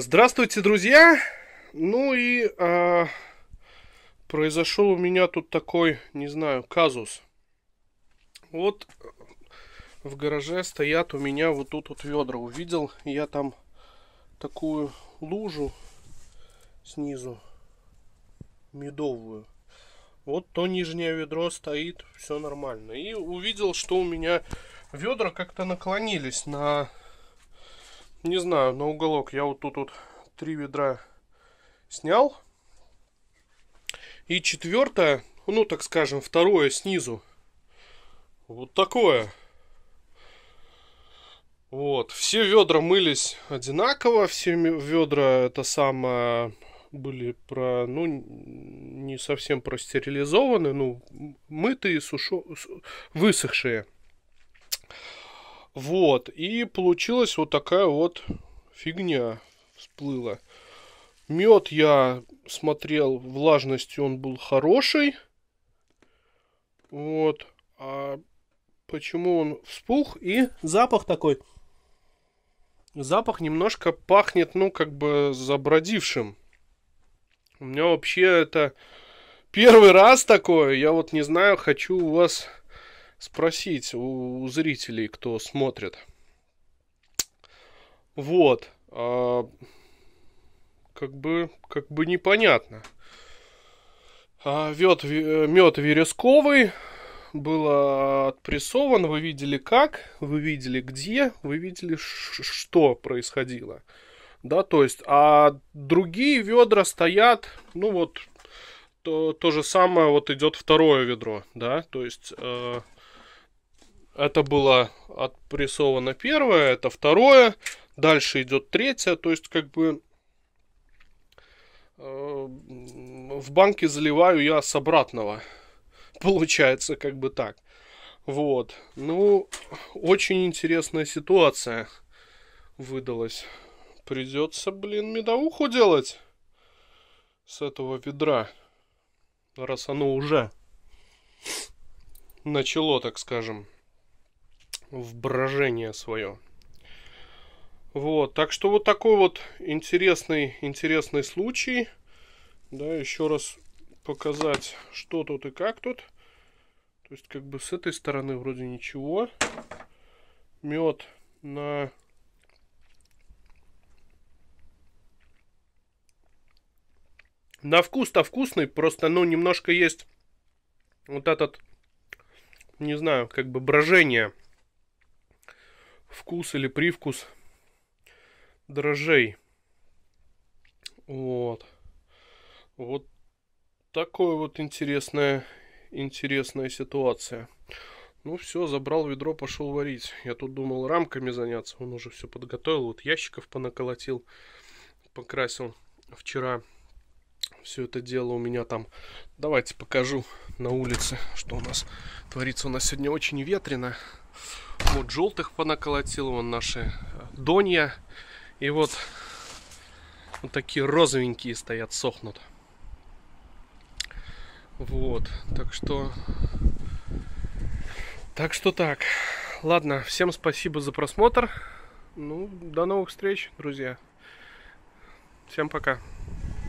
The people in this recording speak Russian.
Здравствуйте, друзья! Ну и э, произошел у меня тут такой, не знаю, казус. Вот в гараже стоят у меня вот тут вот ведра. Увидел я там такую лужу снизу медовую. Вот то нижнее ведро стоит, все нормально. И увидел, что у меня ведра как-то наклонились на не знаю, на уголок я вот тут вот три ведра снял. И четвертое, ну так скажем, второе снизу. Вот такое. Вот. Все ведра мылись одинаково, все ведра это самое были про, ну, не совсем простерилизованы, ну, мытые, сушо... высохшие. Вот, и получилась вот такая вот фигня всплыла. Мед я смотрел, влажностью он был хороший. Вот. А почему он вспух и запах такой? Запах немножко пахнет, ну, как бы забродившим. У меня вообще это первый раз такое. Я вот не знаю, хочу у вас спросить у, зрителей, кто смотрит. Вот. А, как бы, как бы непонятно. А, вет, э, мед вересковый был отпрессован. Вы видели как, вы видели где, вы видели что происходило. Да, то есть, а другие ведра стоят, ну вот, то, то же самое, вот идет второе ведро, да, то есть, э, это было отпрессовано первое, это второе, дальше идет третье, то есть как бы э, в банке заливаю я с обратного. Получается как бы так. Вот. Ну, очень интересная ситуация выдалась. Придется, блин, медовуху делать с этого ведра. Раз оно уже начало, так скажем в брожение свое. Вот, так что вот такой вот интересный, интересный случай. Да, еще раз показать, что тут и как тут. То есть, как бы с этой стороны вроде ничего. Мед на... На вкус-то вкусный, просто, ну, немножко есть вот этот, не знаю, как бы брожение вкус или привкус дрожжей. Вот. Вот такое вот интересная, интересная ситуация. Ну все, забрал ведро, пошел варить. Я тут думал рамками заняться. Он уже все подготовил. Вот ящиков понаколотил, покрасил вчера все это дело у меня там. Давайте покажу на улице, что у нас творится. У нас сегодня очень ветрено. Вот желтых понаколотил, вон наши э, донья. И вот, вот такие розовенькие стоят, сохнут. Вот, так что... Так что так. Ладно, всем спасибо за просмотр. Ну, до новых встреч, друзья. Всем пока.